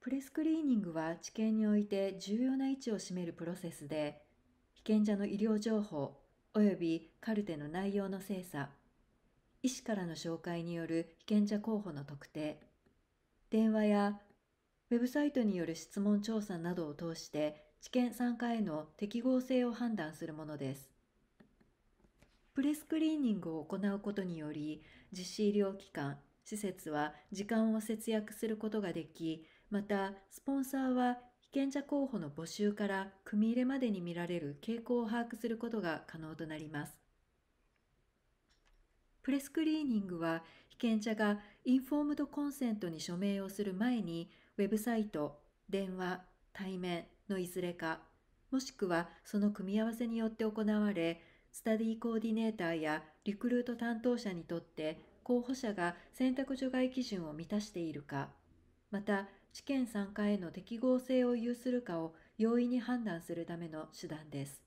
プレスクリーニングは治験において重要な位置を占めるプロセスで、被験者の医療情報及びカルテの内容の精査、医師からの紹介による被験者候補の特定、電話やウェブサイトによる質問調査などを通して治験参加への適合性を判断するものです。プレスクリーニングを行うことにより、実施医療機関、施設は時間を節約することができ、またスポンサーは被験者候補の募集から組み入れまでに見られる傾向を把握することが可能となります。プレスクリーニングは被験者がインフォームドコンセントに署名をする前にウェブサイト、電話、対面のいずれか、もしくはその組み合わせによって行われ、スタディコーディネーターやリクルート担当者にとって候補者が選択除外基準を満たしているか、また試験参加への適合性を有するかを容易に判断するための手段です。